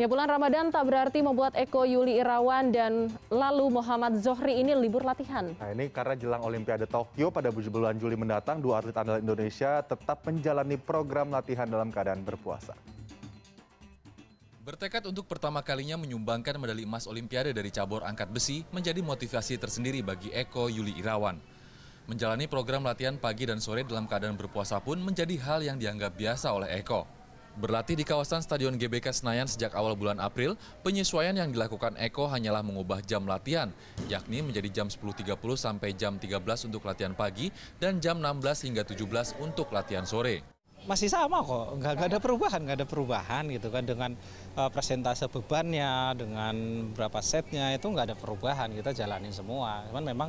Ya bulan Ramadan tak berarti membuat Eko Yuli Irawan dan lalu Muhammad Zohri ini libur latihan. Nah ini karena jelang Olimpiade Tokyo pada bulan Juli mendatang, dua atlet andalan Indonesia tetap menjalani program latihan dalam keadaan berpuasa. Bertekad untuk pertama kalinya menyumbangkan medali emas Olimpiade dari cabur angkat besi menjadi motivasi tersendiri bagi Eko Yuli Irawan. Menjalani program latihan pagi dan sore dalam keadaan berpuasa pun menjadi hal yang dianggap biasa oleh Eko. Berlatih di kawasan Stadion GBK Senayan sejak awal bulan April, penyesuaian yang dilakukan Eko hanyalah mengubah jam latihan, yakni menjadi jam 10.30 sampai jam 13 untuk latihan pagi dan jam 16 hingga 17 untuk latihan sore. Masih sama kok, nggak, ada perubahan, nggak ada perubahan gitu kan dengan uh, eh, presentase bebannya, dengan berapa setnya itu nggak ada perubahan, kita jalanin semua. Cuman memang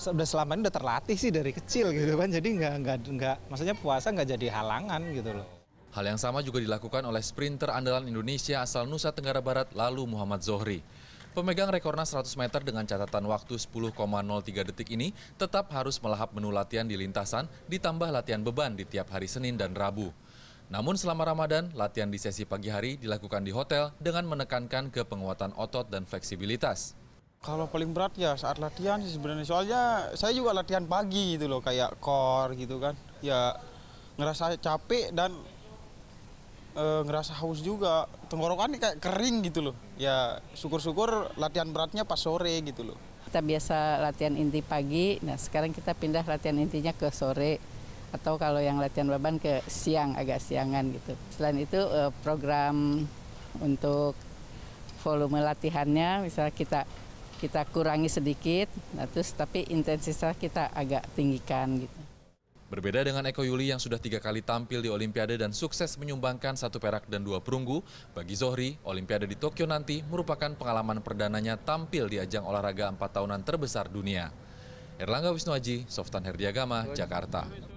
sudah selama ini udah terlatih sih dari kecil gitu kan, jadi nggak nggak nggak, maksudnya puasa nggak jadi halangan gitu loh. Hal yang sama juga dilakukan oleh sprinter andalan Indonesia asal Nusa Tenggara Barat lalu Muhammad Zohri. Pemegang rekornas 100 meter dengan catatan waktu 10,03 detik ini tetap harus melahap menu latihan di lintasan ditambah latihan beban di tiap hari Senin dan Rabu. Namun selama Ramadan, latihan di sesi pagi hari dilakukan di hotel dengan menekankan ke penguatan otot dan fleksibilitas. Kalau paling berat ya saat latihan sih sebenarnya soalnya saya juga latihan pagi gitu loh kayak core gitu kan. Ya ngerasa capek dan e, ngerasa haus juga tenggorokan kayak kering gitu loh ya syukur-syukur latihan beratnya pas sore gitu loh kita biasa latihan inti pagi nah sekarang kita pindah latihan intinya ke sore atau kalau yang latihan beban ke siang agak siangan gitu selain itu e, program untuk volume latihannya misalnya kita kita kurangi sedikit nah terus tapi intensitas kita agak tinggikan gitu Berbeda dengan Eko Yuli yang sudah tiga kali tampil di Olimpiade dan sukses menyumbangkan satu perak dan dua perunggu, bagi Zohri, Olimpiade di Tokyo nanti merupakan pengalaman perdananya tampil di ajang olahraga empat tahunan terbesar dunia. Erlangga Wisnuaji, Softan Herdiagama, Jakarta.